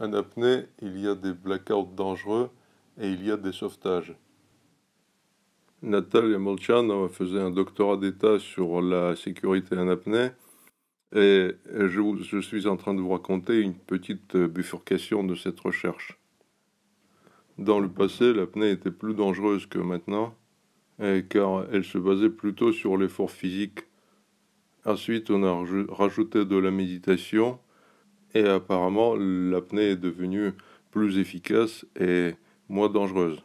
en apnée, il y a des blackouts dangereux et il y a des sauvetages. Natalia Molchanova faisait un doctorat d'État sur la sécurité en apnée et je, suis en train de vous raconter une petite bifurcation de cette recherche. Dans le passé, l'apnée était plus dangereuse que maintenant, car elle se basait plutôt sur l'effort physique. Ensuite, on a rajouté de la méditation, et apparemment l'apnée est devenue plus efficace et moins dangereuse.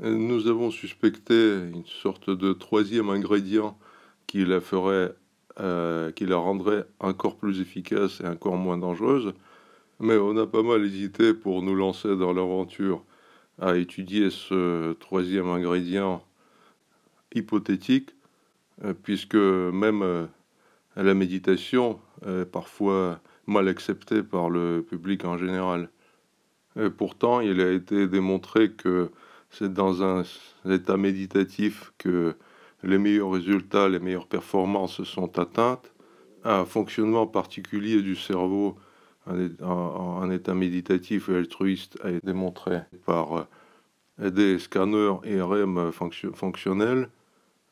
Nous avons suspecté une sorte de troisième ingrédient qui la ferait, euh, qui la rendrait encore plus efficace et encore moins dangereuse, mais on a pas mal hésité pour nous lancer dans l'aventure à étudier ce troisième ingrédient hypothétique, euh, puisque même euh, la méditation est parfois mal accepté par le public en général. Et pourtant, il a été démontré que c'est dans un état méditatif que les meilleurs résultats, les meilleures performances sont atteintes. Un fonctionnement particulier du cerveau en état méditatif et altruiste été démontré par des scanners IRM fonctionnels.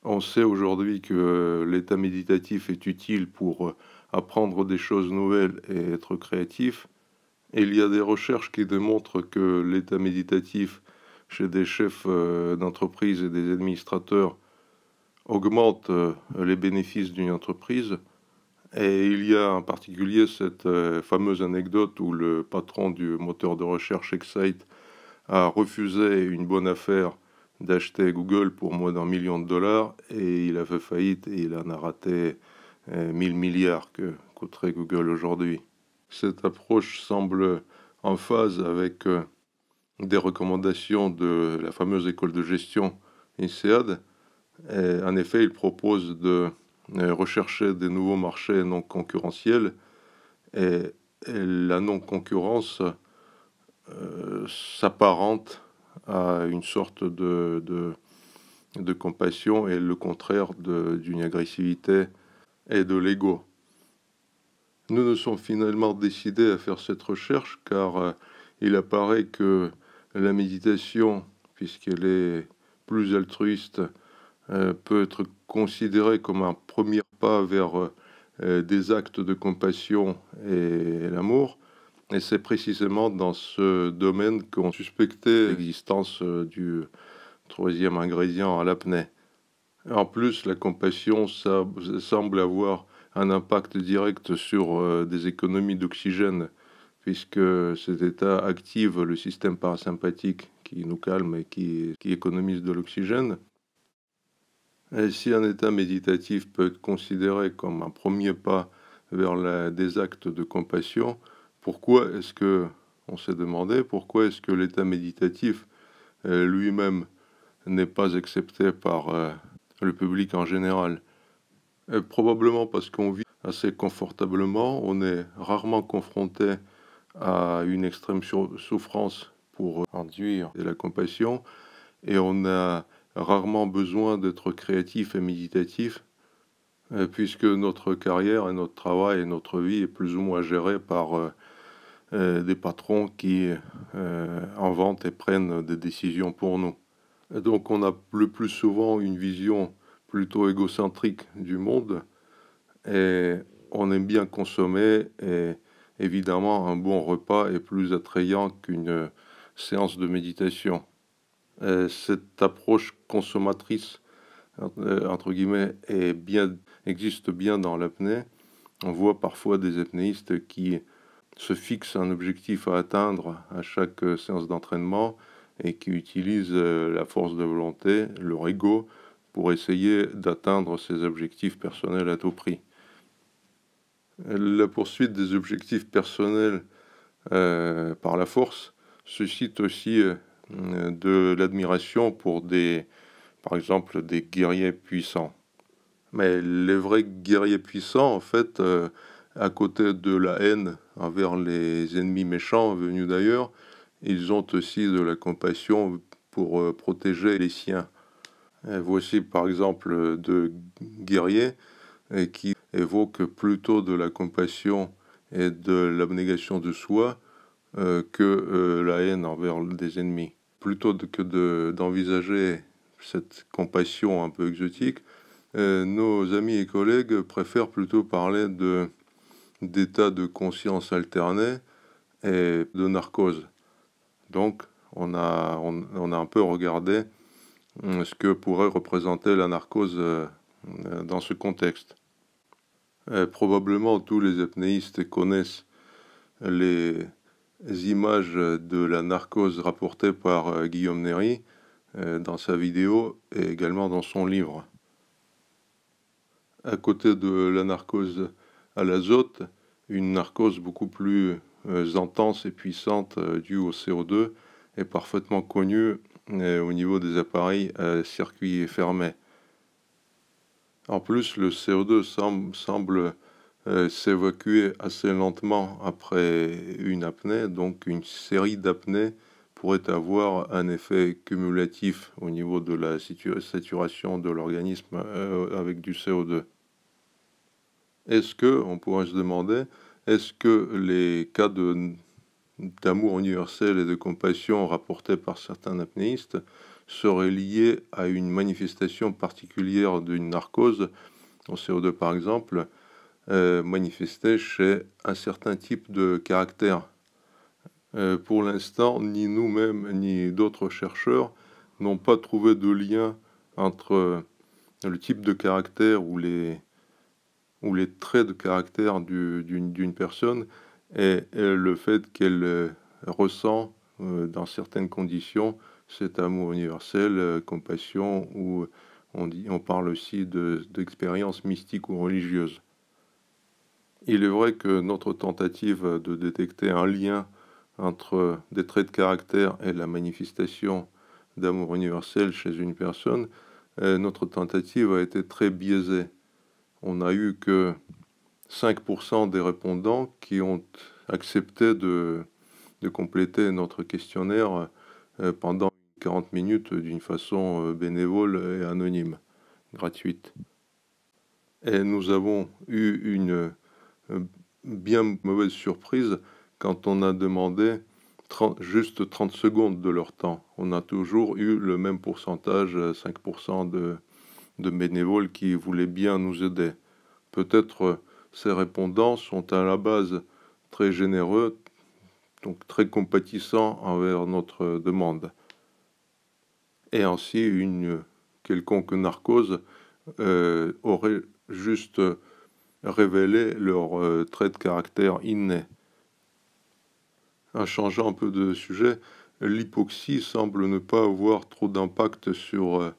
On sait aujourd'hui que l'état méditatif est utile pour apprendre des choses nouvelles et être créatif. il y a des recherches qui démontrent que l'état méditatif chez des chefs euh, d'entreprise et des administrateurs augmente euh, les bénéfices d'une entreprise. Et il y a en particulier cette euh, fameuse anecdote où le patron du moteur de recherche Excite a refusé une bonne affaire d'acheter Google pour moins d'un million de dollars et il a fait faillite et il en a raté 1000 euh, milliards que coûterait Google aujourd'hui. Cette approche semble en phase avec euh, des recommandations de la fameuse école de gestion INSEAD. en effet, il propose de euh, rechercher des nouveaux marchés non concurrentiels et, la non-concurrence s'apparente à une sorte de, de, compassion et le contraire d'une agressivité et de l'ego. Nous nous sommes finalement décidés à faire cette recherche car euh, il apparaît que la méditation, puisqu'elle est plus altruiste, euh, peut être considérée comme un premier pas vers euh, des actes de compassion et l'amour. Et c'est précisément dans ce domaine qu'on suspectait l'existence du troisième ingrédient à l'apnée. En plus, la compassion, ça, semble avoir un impact direct sur euh, des économies d'oxygène, puisque cet état active le système parasympathique qui nous calme et qui, économise de l'oxygène. si un état méditatif peut être considéré comme un premier pas vers des actes de compassion, pourquoi est-ce que, on s'est demandé, pourquoi est-ce que l'état méditatif euh, lui-même n'est pas accepté par euh, le public en général. probablement parce qu'on vit assez confortablement, on est rarement confronté à une extrême souffrance pour induire de la compassion, et on a rarement besoin d'être créatif et méditatif, euh, puisque notre carrière et notre travail et notre vie est plus ou moins gérée par euh, euh, des patrons qui inventent et prennent des décisions pour nous. Donc on a le plus souvent une vision plutôt égocentrique du monde et on aime bien consommer et évidemment un bon repas est plus attrayant qu'une séance de méditation. cette approche consommatrice euh, entre guillemets existe bien dans l'apnée. On voit parfois des apnéistes qui se fixent un objectif à atteindre à chaque euh, séance d'entraînement et qui utilisent euh, la force de volonté, leur ego, pour essayer d'atteindre ses objectifs personnels à tout prix. La poursuite des objectifs personnels euh, par la force suscite aussi euh, de l'admiration pour des, par exemple, des guerriers puissants. Mais les vrais guerriers puissants, en fait, à côté de la haine envers les ennemis méchants venus d'ailleurs, ils ont aussi de la compassion pour euh, protéger les siens. voici par exemple deux guerriers euh, qui évoquent plutôt de la compassion et de l'abnégation de soi euh, que la haine envers des ennemis. Plutôt que d'envisager cette compassion un peu exotique, nos amis et collègues préfèrent plutôt parler d'état de, de conscience alterné et de narcose. Donc, on a, un peu regardé euh, ce que pourrait représenter la narcose euh, dans ce contexte. probablement tous les apnéistes connaissent les images de la narcose rapportées par euh, Guillaume Néry dans sa vidéo et également dans son livre. À côté de la narcose à l'azote, une narcose beaucoup plus euh, Intense et puissantes euh, dues au CO2 est parfaitement connue euh, au niveau des appareils à circuit fermé. En plus, le CO2 semble, s'évacuer assez lentement après une apnée, donc une série d'apnées pourrait avoir un effet cumulatif au niveau de la saturation de l'organisme avec du CO2. Est-ce que, on pourrait se demander, est-ce que les cas d'amour universel et de compassion rapportés par certains apnéistes seraient liés à une manifestation particulière d'une narcose, en CO2 par exemple, euh, manifestée chez un certain type de caractère euh, Pour l'instant, ni nous-mêmes ni d'autres chercheurs n'ont pas trouvé de lien entre le type de caractère ou les ou les traits de caractère d'une personne et, le fait qu'elle euh, ressent euh, dans certaines conditions cet amour universel, euh, compassion, ou on, dit, on parle aussi d'expériences mystiques ou religieuses. Il est vrai que notre tentative de détecter un lien entre des traits de caractère et la manifestation d'amour universel chez une personne, notre tentative a été très biaisée on a eu que 5% des répondants qui ont accepté de, compléter notre questionnaire euh, pendant 40 minutes d'une façon euh, bénévole et anonyme, gratuite. Et nous avons eu une euh, bien mauvaise surprise quand on a demandé juste 30 secondes de leur temps. On a toujours eu le même pourcentage, 5% de, de bénévoles qui voulaient bien nous aider. Peut-être euh, ces répondants sont à la base très généreux, donc très compatissants envers notre demande. Et ainsi, une quelconque narcose euh, aurait juste révélé leur euh, trait de caractère inné. En changeant un peu de sujet, l'hypoxie semble ne pas avoir trop d'impact sur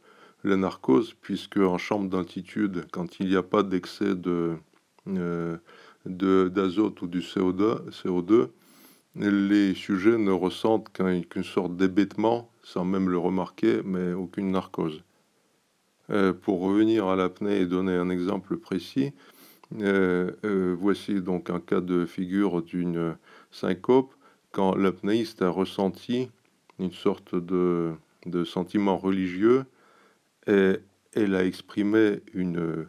la narcose, puisque en chambre d'altitude, quand il n'y a pas d'excès de, euh, d'azote ou du CO2, les sujets ne ressentent qu'une sorte d'hébétement, sans même le remarquer, mais aucune narcose. Euh, pour revenir à l'apnée et donner un exemple précis, euh, voici donc un cas de figure d'une syncope quand l'apnéiste a ressenti une sorte de sentiment religieux elle a exprimé une euh,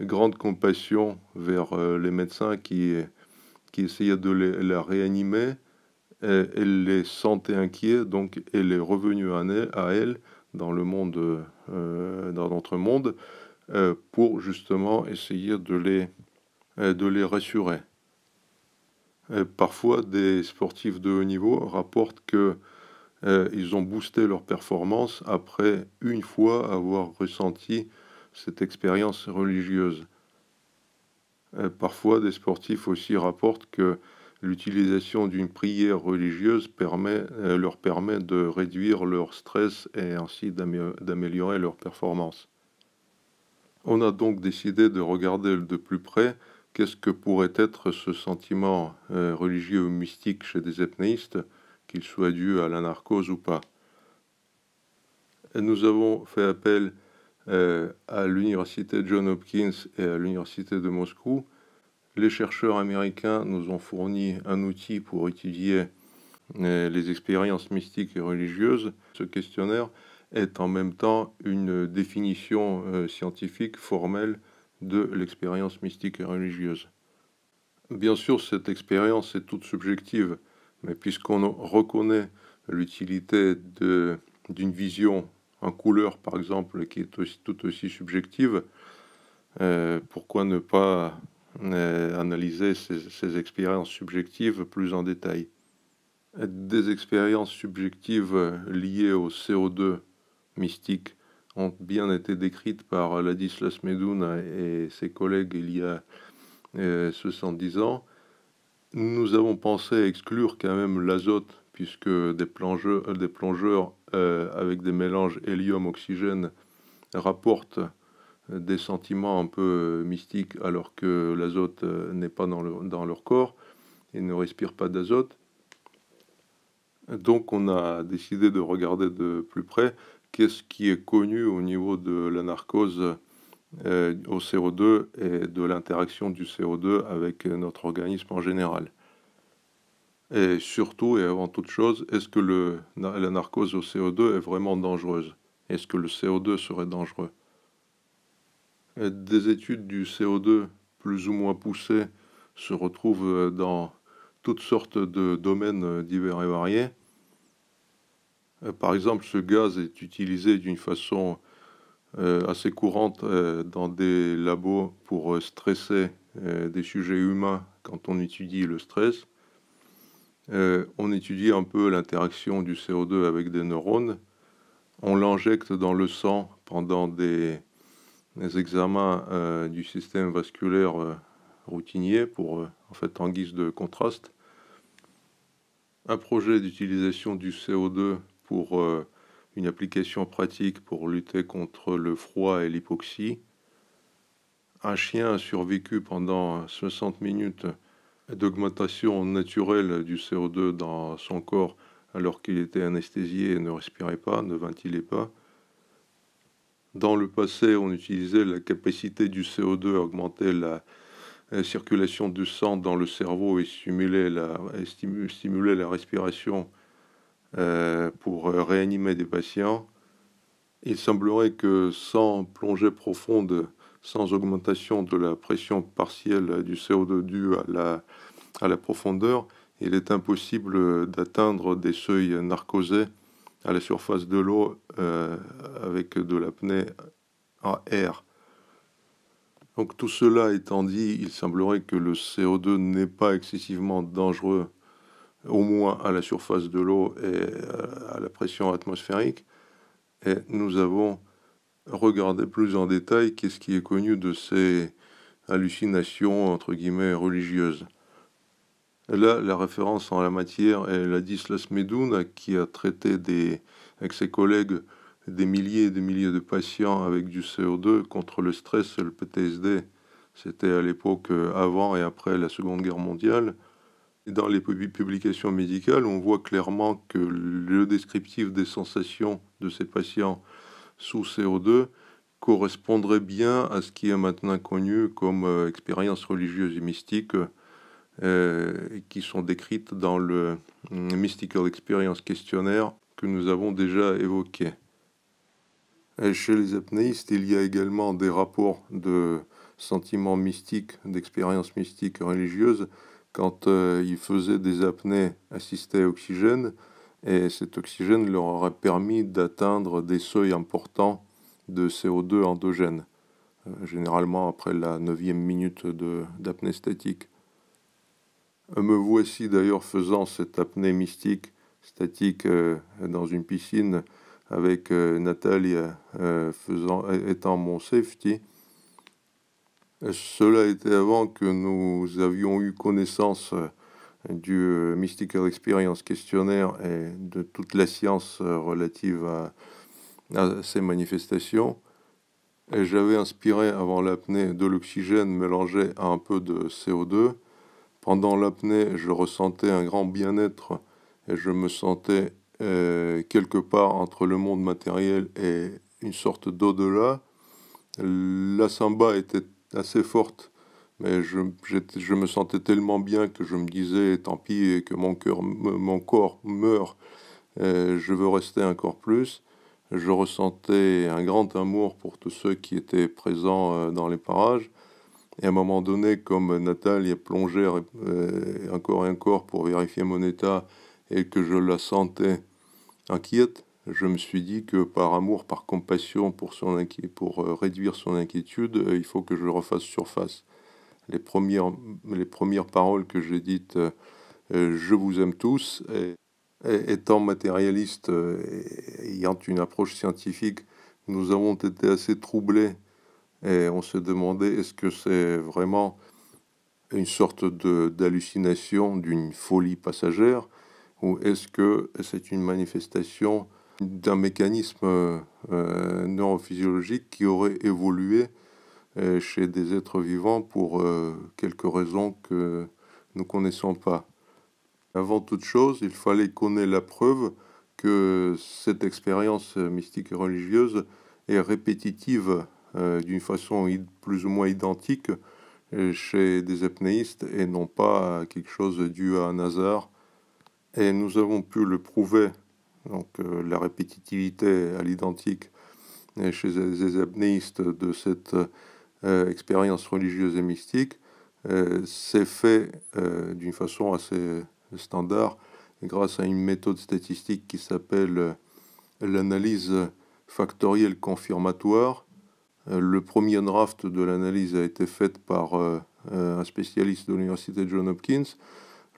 grande compassion vers euh, les médecins qui, essayaient de la réanimer. elle les sentait inquiets, donc elle est revenue à elle, dans le monde, euh, dans notre monde, pour justement essayer de les, de les rassurer. parfois, des sportifs de haut niveau rapportent que euh, ils ont boosté leur performance après une fois avoir ressenti cette expérience religieuse. Euh, parfois, des sportifs aussi rapportent que l'utilisation d'une prière religieuse euh, leur permet de réduire leur stress et ainsi d'améliorer leur performance. On a donc décidé de regarder de plus près qu'est-ce que pourrait être ce sentiment religieux ou mystique chez des ethnéistes, qu'il soit dû à la narcose ou pas. Nous avons fait appel euh, à l'université John Hopkins et à l'université de Moscou. Les chercheurs américains nous ont fourni un outil pour étudier euh, les expériences mystiques et religieuses. Ce questionnaire est en même temps une définition euh, scientifique formelle de l'expérience mystique et religieuse. Bien sûr, cette expérience est toute subjective. Mais puisqu'on reconnaît l'utilité d'une vision en couleur, par exemple, qui est tout aussi subjective, euh, pourquoi ne pas euh, analyser ces, expériences subjectives plus en détail Des expériences subjectives euh, liées au CO2 mystique ont bien été décrites par Ladislas Meduna et ses collègues il y a 70 ans. Nous avons pensé exclure quand même l'azote, puisque des euh, plongeurs, euh, avec des mélanges hélium-oxygène rapportent euh, des sentiments un peu mystiques alors que l'azote n'est pas dans, dans, leur corps, et ne respirent pas d'azote. Donc on a décidé de regarder de plus près qu'est-ce qui est connu au niveau de la narcose euh, au CO2 et de l'interaction du CO2 avec euh, notre organisme en général. Et surtout et avant toute chose, est-ce que le, la narcose au CO2 est vraiment dangereuse Est-ce que le CO2 serait dangereux euh, Des études du CO2 plus ou moins poussées se retrouvent dans toutes sortes de domaines divers et variés. Par exemple, ce gaz est utilisé d'une façon euh, assez courante euh, dans des labos pour euh, stresser des sujets humains quand on étudie le stress. on étudie un peu l'interaction du CO2 avec des neurones. On l'injecte dans le sang pendant des, examens du système vasculaire routinier pour, en fait, en guise de contraste. Un projet d'utilisation du CO2 pour une application pratique pour lutter contre le froid et l'hypoxie. Un chien a survécu pendant 60 minutes d'augmentation naturelle du CO2 dans son corps alors qu'il était anesthésié et ne respirait pas, ne ventilait pas. Dans le passé, on utilisait la capacité du CO2 à augmenter la, circulation du sang dans le cerveau et stimuler la, stimuler la respiration euh, pour euh, réanimer des patients. Il semblerait que sans plongée profonde, sans augmentation de la pression partielle du CO2 due à la, profondeur, il est impossible d'atteindre des seuils narcosés à la surface de l'eau euh, avec de l'apnée en air. Donc tout cela étant dit, il semblerait que le CO2 n'est pas excessivement dangereux au moins à la surface de l'eau et euh, à la pression atmosphérique. Et nous avons regardé plus en détail qu'est-ce qui est connu de ces hallucinations entre guillemets religieuses. là, la référence en la matière est Ladislas Medoun qui a traité des, avec ses collègues des milliers et des milliers de patients avec du CO2 contre le stress le PTSD. C'était à l'époque euh, avant et après la Seconde Guerre mondiale. Dans les publications médicales, on voit clairement que le descriptif des sensations de ces patients sous CO2 correspondrait bien à ce qui est maintenant connu comme euh, expérience religieuse et mystique, euh, qui sont décrites dans le euh, Mystical Experience Questionnaire que nous avons déjà évoqué. chez les apnéistes, il y a également des rapports de sentiments mystiques, d'expériences mystiques religieuses, quand euh, ils faisaient des apnées assistées à oxygène, et cet oxygène leur aurait permis d'atteindre des seuils importants de CO2 endogène, euh, généralement après la neuvième minute d'apnée statique. Euh, me voici d'ailleurs faisant cette apnée mystique statique dans une piscine avec Nathalie étant mon safety cela était avant que nous avions eu connaissance euh, du euh, Mystical Experience questionnaire et de toute la science euh, relative à, ces manifestations. Et j'avais inspiré avant l'apnée de l'oxygène mélangé à un peu de CO2. Pendant l'apnée, je ressentais un grand bien-être et je me sentais quelque part entre le monde matériel et une sorte d'au-delà. La samba était assez forte. Mais je, me sentais tellement bien que je me disais, tant pis, que mon, mon corps meurt, je veux rester encore plus. Je ressentais un grand amour pour tous ceux qui étaient présents euh, dans les parages. Et à un moment donné, comme Nathalie plongeait euh, encore et encore pour vérifier mon état et que je la sentais inquiète, je me suis dit que par amour, par compassion, pour, son pour euh, réduire son inquiétude, euh, il faut que je refasse surface. Les premières, paroles que j'ai dites, euh, je vous aime tous, et, étant matérialiste, ayant une approche scientifique, nous avons été assez troublés et on s'est demandé, est-ce que c'est vraiment une sorte d'hallucination, d'une folie passagère, ou est-ce que c'est une manifestation d'un mécanisme euh, euh, neurophysiologique qui aurait évolué euh, chez des êtres vivants pour quelques raisons que nous connaissons pas. Avant toute chose, il fallait qu'on ait la preuve que cette expérience mystique et religieuse est répétitive d'une façon plus ou moins identique chez des apnéistes et non pas quelque chose dû à un hasard. Et nous avons pu le prouver donc euh, la répétitivité à l'identique chez les apnéistes de cette euh, expérience religieuse et mystique, s'est euh, fait d'une façon assez standard grâce à une méthode statistique qui s'appelle l'analyse factorielle confirmatoire. le premier draft de l'analyse a été fait par un spécialiste de l'université John Hopkins.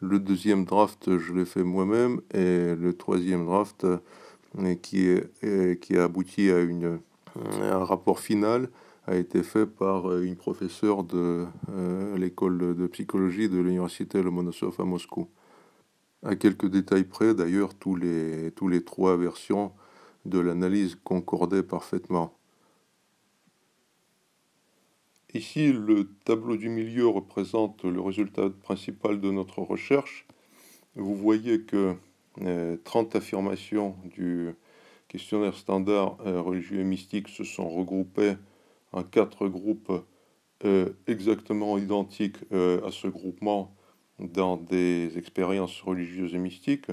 Le deuxième draft, je l'ai fait moi-même. Et le troisième draft, euh, qui, euh, qui a abouti à un rapport final, a été fait par euh, une professeure de l'école de psychologie de l'université Lomonosov à Moscou. À quelques détails près, d'ailleurs, tous tous les trois versions de l'analyse concordaient parfaitement. Ici, le tableau du milieu représente le résultat principal de notre recherche. Vous voyez que 30 euh, affirmations du questionnaire standard euh, religieux et mystique se sont regroupées en quatre groupes euh, exactement identiques à ce groupement dans des expériences religieuses et mystiques,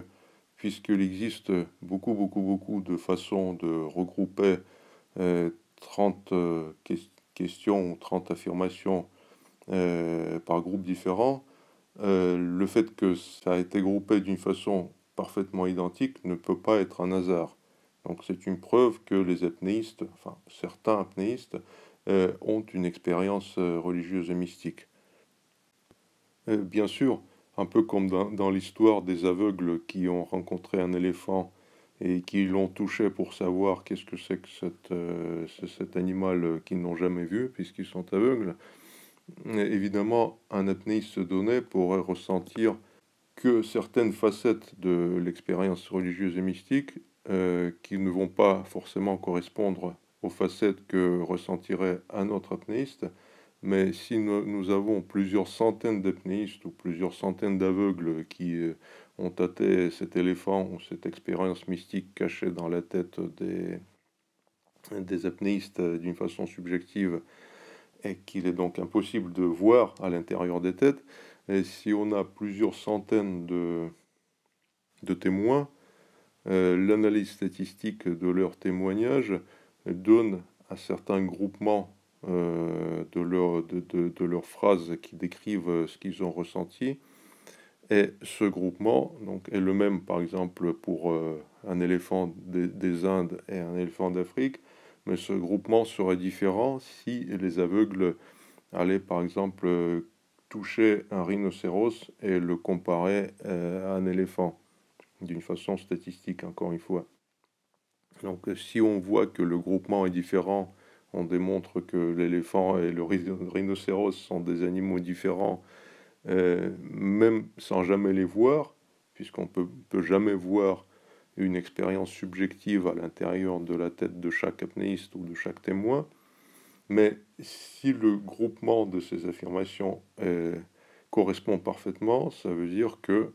puisqu'il existe beaucoup, beaucoup, beaucoup de façons de regrouper 30 questions questions, 30 affirmations euh, par groupe différent, euh, le fait que ça a été groupé d'une façon parfaitement identique ne peut pas être un hasard. Donc c'est une preuve que les apnéistes, enfin certains apnéistes, euh, ont une expérience religieuse et mystique. bien sûr, un peu comme dans l'histoire des aveugles qui ont rencontré un éléphant et qui l'ont touché pour savoir qu'est-ce que c'est que cette, euh, cet animal qu'ils n'ont jamais vu puisqu'ils sont aveugles, évidemment, un apnéiste donné pourrait ressentir que certaines facettes de l'expérience religieuse et mystique euh, qui ne vont pas forcément correspondre aux facettes que ressentirait un autre apnéiste, mais si nous, avons plusieurs centaines d'apnéistes ou plusieurs centaines d'aveugles qui euh, on tâtait cet éléphant ou cette expérience mystique cachée dans la tête des, apnéistes d'une façon subjective et qu'il est donc impossible de voir à l'intérieur des têtes. Et si on a plusieurs centaines de, témoins, euh, l'analyse statistique de leurs témoignages donne à certains groupements euh, de leurs phrases qui décrivent ce qu'ils ont ressenti, et ce groupement donc, est le même, par exemple, pour euh, un éléphant des, Indes et un éléphant d'Afrique, mais ce groupement serait différent si les aveugles allaient, par exemple, euh, toucher un rhinocéros et le comparer euh, à un éléphant, d'une façon statistique, encore une fois. Donc, si on voit que le groupement est différent, on démontre que l'éléphant et le rhinocéros sont des animaux différents euh, même sans jamais les voir, puisqu'on peut, peut jamais voir une expérience subjective à l'intérieur de la tête de chaque apnéiste ou de chaque témoin, mais si le groupement de ces affirmations euh, correspond parfaitement, ça veut dire que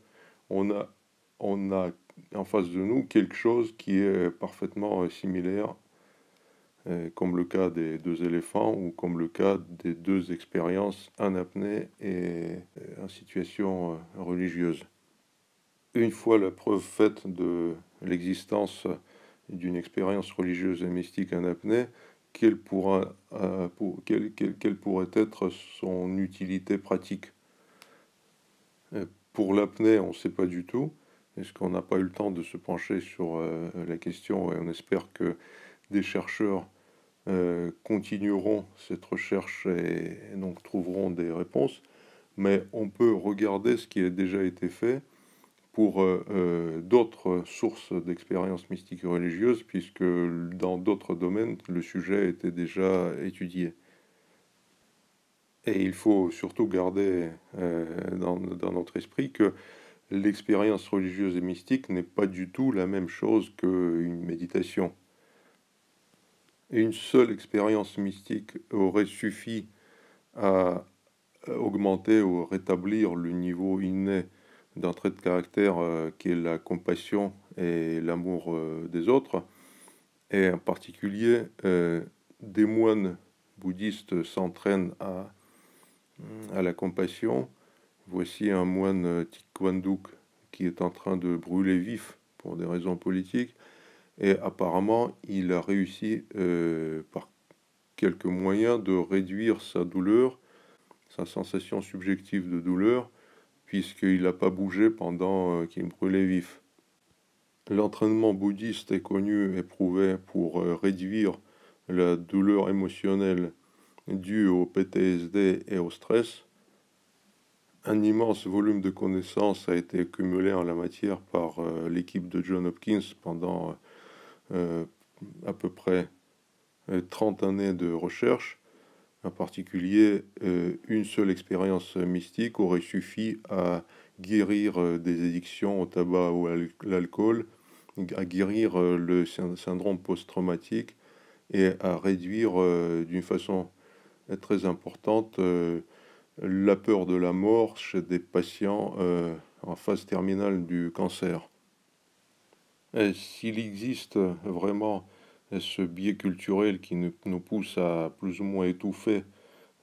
on a, on a en face de nous quelque chose qui est parfaitement euh, similaire euh, comme le cas des deux éléphants ou comme le cas des deux expériences en apnée et en euh, situation euh, religieuse. Une fois la preuve faite de l'existence d'une expérience religieuse et mystique en apnée, quelle, pourra, quelle, quelle, pourrait être son utilité pratique Pour l'apnée, on ne sait pas du tout, Est-ce qu'on n'a pas eu le temps de se pencher sur la question et on espère que des chercheurs euh, continueront cette recherche et, donc trouveront des réponses, mais on peut regarder ce qui a déjà été fait pour euh, euh, d'autres sources d'expériences mystiques et religieuses, puisque dans d'autres domaines, le sujet était déjà étudié. Et il faut surtout garder dans, notre esprit que l'expérience religieuse et mystique n'est pas du tout la même chose qu'une méditation une seule expérience mystique aurait suffi à euh, augmenter ou rétablir le niveau inné d'un trait de caractère euh, qui est la compassion et l'amour euh, des autres, et en particulier des moines bouddhistes s'entraînent à, la compassion. Voici un moine Tikwanduk qui est en train de brûler vif pour des raisons politiques, et apparemment, il a réussi euh, par quelques moyens de réduire sa douleur, sa sensation subjective de douleur, puisqu'il n'a pas bougé pendant euh, qu'il brûlait vif. L'entraînement bouddhiste est connu et prouvé pour euh, réduire la douleur émotionnelle due au PTSD et au stress. Un immense volume de connaissances a été accumulé en la matière par l'équipe de John Hopkins pendant euh, à peu près 30 euh, années de recherche, en particulier euh, une seule expérience mystique aurait suffi à guérir des addictions au tabac ou à l'alcool, à guérir le syndrome post-traumatique et à réduire d'une façon très importante la peur de la mort chez des patients en phase terminale du cancer. Euh, s'il existe vraiment ce biais culturel qui nous pousse à plus ou moins étouffer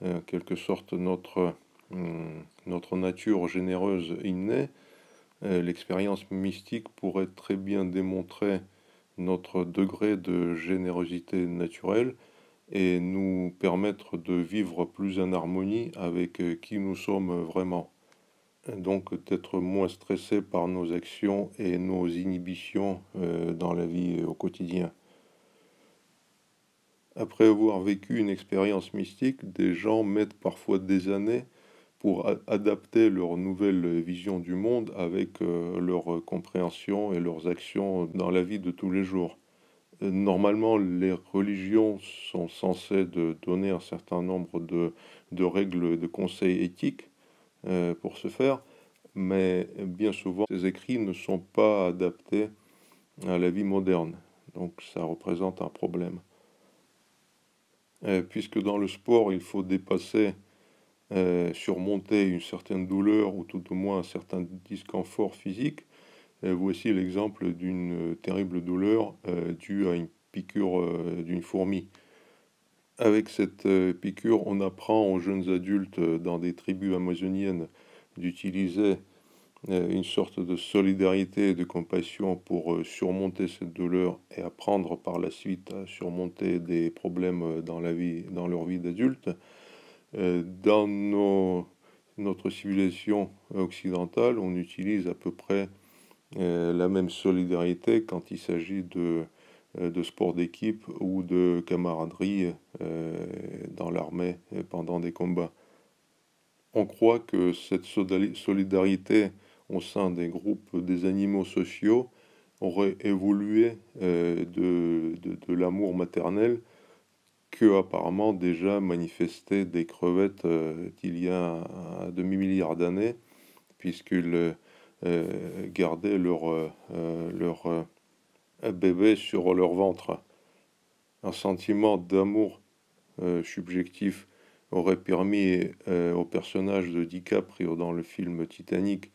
en euh, quelque sorte notre, hum, notre nature généreuse innée, euh, l'expérience mystique pourrait très bien démontrer notre degré de générosité naturelle et nous permettre de vivre plus en harmonie avec qui nous sommes vraiment donc d'être moins stressé par nos actions et nos inhibitions euh, dans la vie au quotidien. Après avoir vécu une expérience mystique, des gens mettent parfois des années pour adapter leur nouvelle vision du monde avec euh, leur compréhension et leurs actions dans la vie de tous les jours. Euh, normalement, les religions sont censées de donner un certain nombre de, de règles, de conseils éthiques, euh, pour ce faire, mais bien souvent, ces écrits ne sont pas adaptés à la vie moderne. Donc ça représente un problème. Euh, puisque dans le sport, il faut dépasser, euh, surmonter une certaine douleur ou tout au moins un certain disconfort physique, voici l'exemple d'une terrible douleur due à une piqûre d'une fourmi. Avec cette euh, piqûre, on apprend aux jeunes adultes euh, dans des tribus amazoniennes d'utiliser euh, une sorte de solidarité et de compassion pour surmonter cette douleur et apprendre par la suite à surmonter des problèmes dans, la vie, dans leur vie d'adulte. Dans notre civilisation occidentale, on utilise à peu près la même solidarité quand il s'agit de euh, de sport d'équipe ou de camaraderie euh, dans l'armée euh, pendant des combats. On croit que cette solidarité au sein des groupes des animaux sociaux aurait évolué de, l'amour maternel que apparemment déjà manifesté des crevettes d'il y a un demi-milliard d'années, puisqu'ils gardaient leur, leur bébé sur leur ventre. Un sentiment d'amour euh, subjectif aurait permis euh, au personnage de DiCaprio dans le film Titanic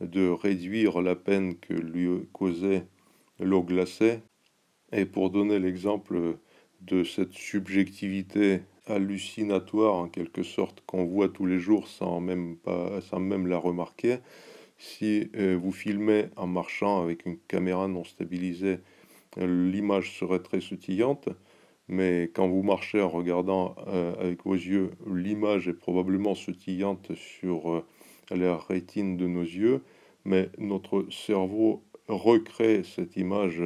de réduire la peine que lui causait l'eau glacée. Et pour donner l'exemple de cette subjectivité hallucinatoire en quelque sorte qu'on voit tous les jours sans même, sans même la remarquer, si euh, vous filmez en marchant avec une caméra non stabilisée, euh, l'image serait très sautillante, mais quand vous marchez en regardant euh, avec vos yeux, l'image est probablement sautillante sur la rétine de nos yeux, mais notre cerveau recrée cette image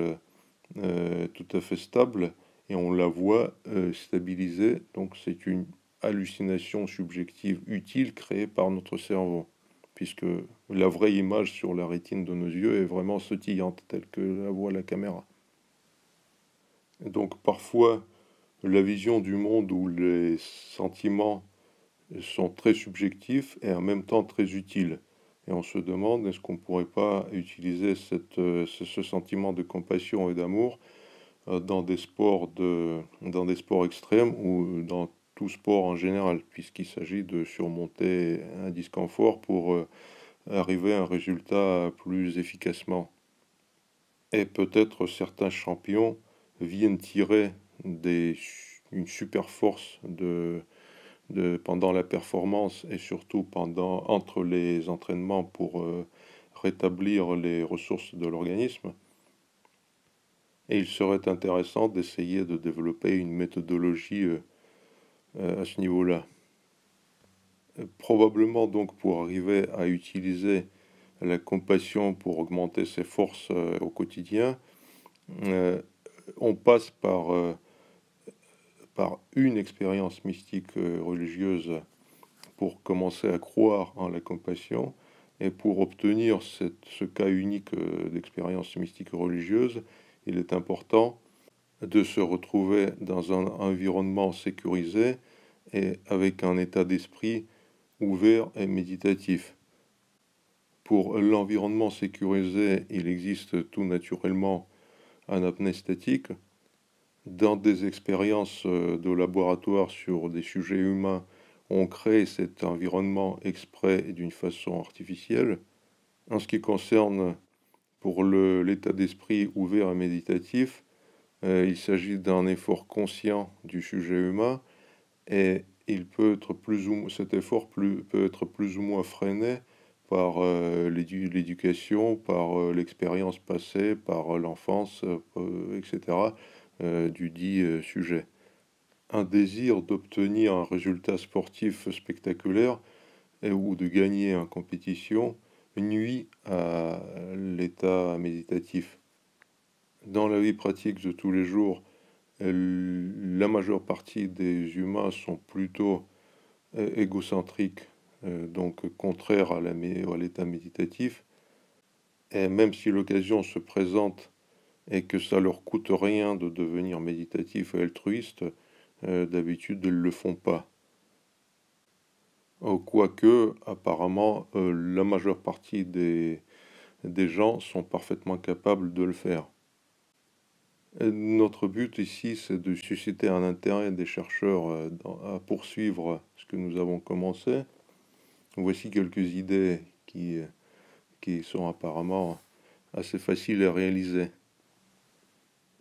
tout à fait stable et on la voit stabilisée, donc c'est une hallucination subjective utile créée par notre cerveau puisque la vraie image sur la rétine de nos yeux est vraiment sautillante, telle que la voit la caméra. Donc parfois, la vision du monde où les sentiments sont très subjectifs est en même temps très utile. Et on se demande, est-ce qu'on ne pourrait pas utiliser cette, ce sentiment de compassion et d'amour euh, dans des sports de, dans des sports extrêmes ou dans sport en général, puisqu'il s'agit de surmonter un disconfort pour euh, arriver à un résultat plus efficacement. Et peut-être certains champions viennent tirer des, une super force de, pendant la performance et surtout pendant, entre les entraînements pour euh, rétablir les ressources de l'organisme. Et il serait intéressant d'essayer de développer une méthodologie euh, euh, à ce niveau-là. Euh, probablement donc pour arriver à utiliser la compassion pour augmenter ses forces euh, au quotidien, on passe par, par une expérience mystique religieuse pour commencer à croire en la compassion. Et pour obtenir ce cas unique d'expérience mystique religieuse, il est important de se retrouver dans un environnement sécurisé et avec un état d'esprit ouvert et méditatif. Pour l'environnement sécurisé, il existe tout naturellement un apnée statique. Dans des expériences de laboratoire sur des sujets humains, on crée cet environnement exprès et d'une façon artificielle. En ce qui concerne pour l'état d'esprit ouvert et méditatif, euh, il s'agit d'un effort conscient du sujet humain et il peut être plus ou, cet effort plus, peut être plus ou moins freiné par euh, l'éducation, par euh, l'expérience passée, par l'enfance, etc., du dit sujet. Un désir d'obtenir un résultat sportif spectaculaire ou de gagner en compétition nuit à l'état méditatif dans la vie pratique de tous les jours, euh, la majeure partie des humains sont plutôt euh, égocentriques, euh, donc contraires à l'état méditatif. Et même si l'occasion se présente et que ça leur coûte rien de devenir méditatif et altruiste, d'habitude ils ne le font pas. Quoique, apparemment, la majeure partie des, des gens sont parfaitement capables de le faire. Notre but ici, c'est de susciter un intérêt des chercheurs euh, à poursuivre ce que nous avons commencé. Voici quelques idées qui, euh, qui sont apparemment assez faciles à réaliser.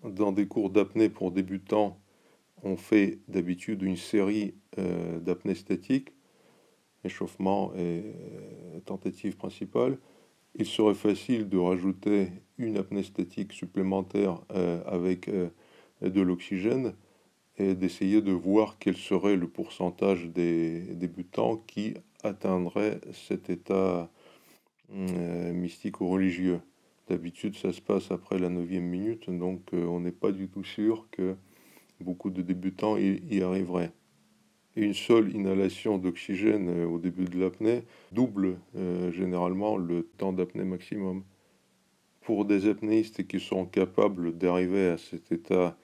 Dans des cours d'apnée pour débutants, on fait d'habitude une série euh, d'apnées statiques, échauffement et tentative principale. Il serait facile de rajouter une apnée supplémentaire euh, avec euh, de l'oxygène et d'essayer de voir quel serait le pourcentage des débutants qui atteindraient cet état euh, mystique ou religieux. D'habitude, ça se passe après la neuvième minute, donc on n'est pas du tout sûr que beaucoup de débutants y arriveraient une seule inhalation d'oxygène euh, au début de l'apnée double euh, généralement le temps d'apnée maximum. Pour des apnéistes qui sont capables d'arriver à cet état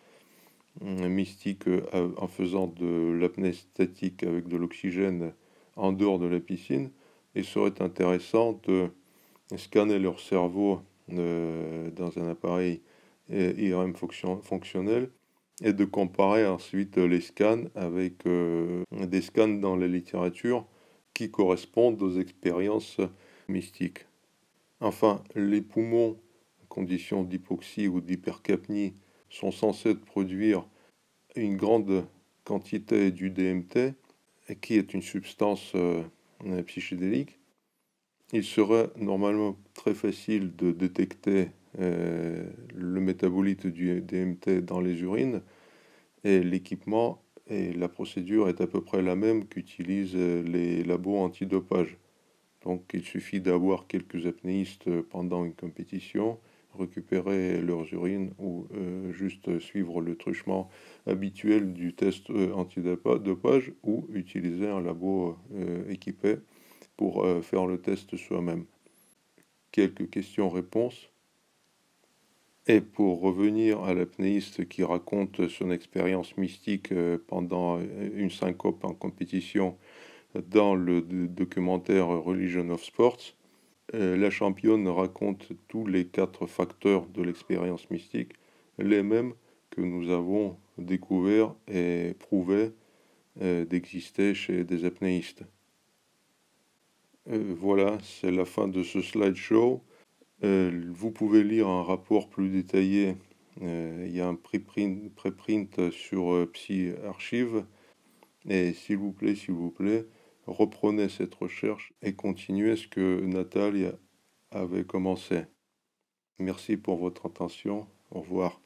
hum, mystique euh, en faisant de l'apnée statique avec de l'oxygène en dehors de la piscine, il serait intéressant de scanner leur cerveau dans un appareil IRM fonctionnel et de comparer ensuite les scans avec euh, des scans dans la littérature qui correspondent aux expériences mystiques. Enfin, les poumons, condition d'hypoxie ou d'hypercapnie, sont censés produire une grande quantité du DMT, qui est une substance euh, psychédélique. Il serait normalement très facile de détecter euh, le métabolite du DMT dans les urines, et l'équipement et la procédure est à peu près la même qu'utilisent les labos antidopage. Donc il suffit d'avoir quelques apnéistes pendant une compétition, récupérer leurs urines ou euh, juste suivre le truchement habituel du test euh, antidopage ou utiliser un labo équipé pour faire le test soi-même. Quelques questions-réponses. Et pour revenir à l'apnéiste qui raconte son expérience mystique euh, pendant euh, une syncope en compétition dans le documentaire Religion of Sports, euh, la championne raconte tous les quatre facteurs de l'expérience mystique, les mêmes que nous avons découverts et prouvés d'exister chez des apnéistes. Voilà, c'est la fin de ce slideshow. Euh, vous pouvez lire un rapport plus détaillé. Euh, il y a un préprint, sur euh, Psy Archive. Et s'il vous plaît, s'il vous plaît, reprenez cette recherche et continuez ce que Nathalie avait commencé. Merci pour votre attention. Au revoir.